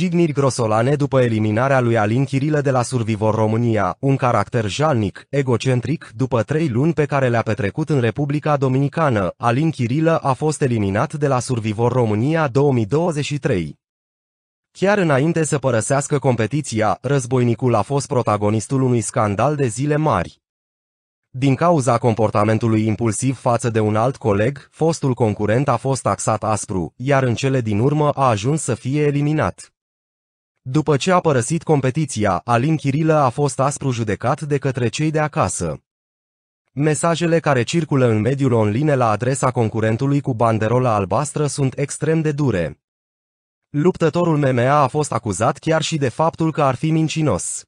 jigniri grosolane după eliminarea lui Alin Chirilă de la Survivor România, un caracter jalnic, egocentric, după trei luni pe care le-a petrecut în Republica Dominicană, Alin Chirilă a fost eliminat de la Survivor România 2023. Chiar înainte să părăsească competiția, războinicul a fost protagonistul unui scandal de zile mari. Din cauza comportamentului impulsiv față de un alt coleg, fostul concurent a fost taxat aspru, iar în cele din urmă a ajuns să fie eliminat. După ce a părăsit competiția, Alin Chirilă a fost aspru judecat de către cei de acasă. Mesajele care circulă în mediul online la adresa concurentului cu banderola albastră sunt extrem de dure. Luptătorul MMA a fost acuzat chiar și de faptul că ar fi mincinos.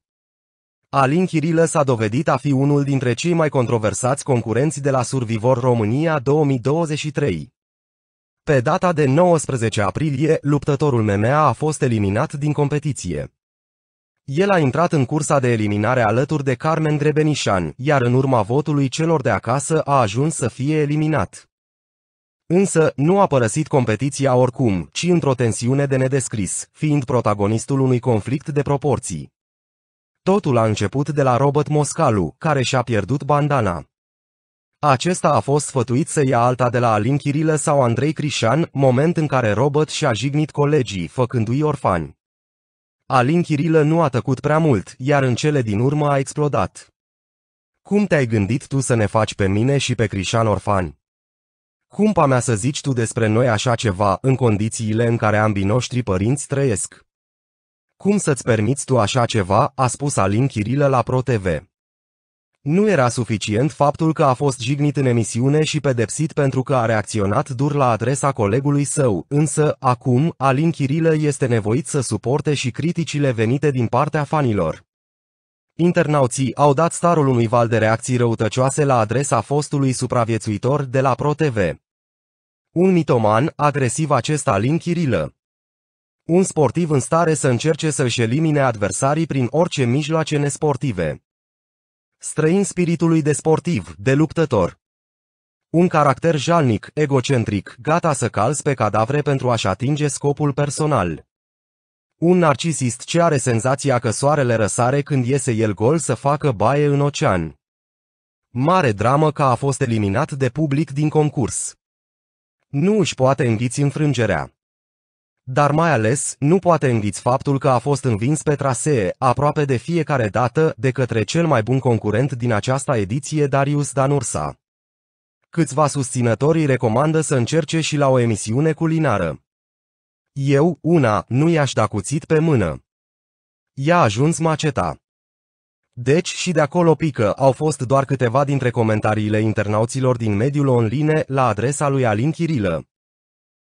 Alin Chirilă s-a dovedit a fi unul dintre cei mai controversați concurenți de la Survivor România 2023. Pe data de 19 aprilie, luptătorul MMA a fost eliminat din competiție. El a intrat în cursa de eliminare alături de Carmen Drebenișan, iar în urma votului celor de acasă a ajuns să fie eliminat. Însă, nu a părăsit competiția oricum, ci într-o tensiune de nedescris, fiind protagonistul unui conflict de proporții. Totul a început de la Robert Moscalu, care și-a pierdut bandana. Acesta a fost sfătuit să ia alta de la Alin Chirilă sau Andrei Crișan, moment în care Robert și-a jignit colegii, făcându-i orfani. Alin Chirilă nu a tăcut prea mult, iar în cele din urmă a explodat. Cum te-ai gândit tu să ne faci pe mine și pe Crișan orfani? Cumpa mea să zici tu despre noi așa ceva, în condițiile în care ambii noștri părinți trăiesc. Cum să-ți permiți tu așa ceva, a spus Alin Chirilă la ProTV. Nu era suficient faptul că a fost jignit în emisiune și pedepsit pentru că a reacționat dur la adresa colegului său, însă, acum, Alin Chirilă este nevoit să suporte și criticile venite din partea fanilor. Internauții au dat starul unui val de reacții răutăcioase la adresa fostului supraviețuitor de la ProTV. Un mitoman, agresiv acesta Alin Chirilă. Un sportiv în stare să încerce să-și elimine adversarii prin orice mijloace nesportive străin spiritului de sportiv, de luptător. Un caracter jalnic, egocentric, gata să calzi pe cadavre pentru a-și atinge scopul personal. Un narcisist ce are senzația că soarele răsare când iese el gol să facă baie în ocean. Mare dramă că a fost eliminat de public din concurs. Nu își poate înghiți înfrângerea. Dar mai ales, nu poate înghiți faptul că a fost învins pe trasee, aproape de fiecare dată, de către cel mai bun concurent din această ediție Darius Danursa. Câțiva susținătorii recomandă să încerce și la o emisiune culinară. Eu, una, nu i-aș da cuțit pe mână. I-a ajuns maceta. Deci și de acolo pică au fost doar câteva dintre comentariile internauților din mediul online la adresa lui Alin Chirilă.